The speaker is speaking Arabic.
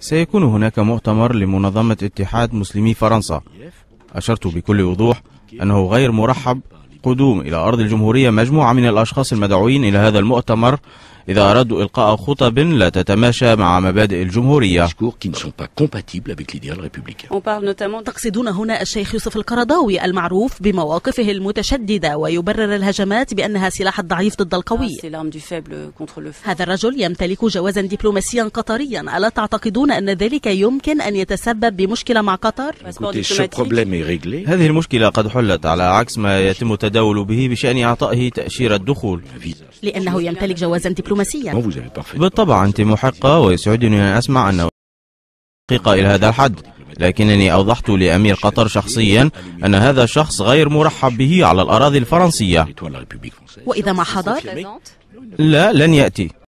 سيكون هناك مؤتمر لمنظمة اتحاد مسلمي فرنسا أشرت بكل وضوح أنه غير مرحب قدوم إلى أرض الجمهورية مجموعة من الأشخاص المدعوين إلى هذا المؤتمر إذا أرادوا إلقاء خطب لا تتماشى مع مبادئ الجمهورية تقصدون هنا الشيخ يوسف القرضاوي المعروف بمواقفه المتشددة ويبرر الهجمات بأنها سلاح الضعيف ضد القوي ah, هذا الرجل يمتلك جوازا دبلوماسيا قطريا ألا تعتقدون أن ذلك يمكن أن يتسبب بمشكلة مع قطر؟ هذه المشكلة قد حلت على عكس ما يتم التداول به بشأن إعطائه تأشيرة دخول لأنه يمتلك جوازا دبلوماسيا بالطبع أنت محقة ويسعدني أن أسمع أنه حقيقة إلى هذا الحد لكنني أوضحت لأمير قطر شخصيا أن هذا الشخص غير مرحب به على الأراضي الفرنسية وإذا ما حضر؟ لا لن يأتي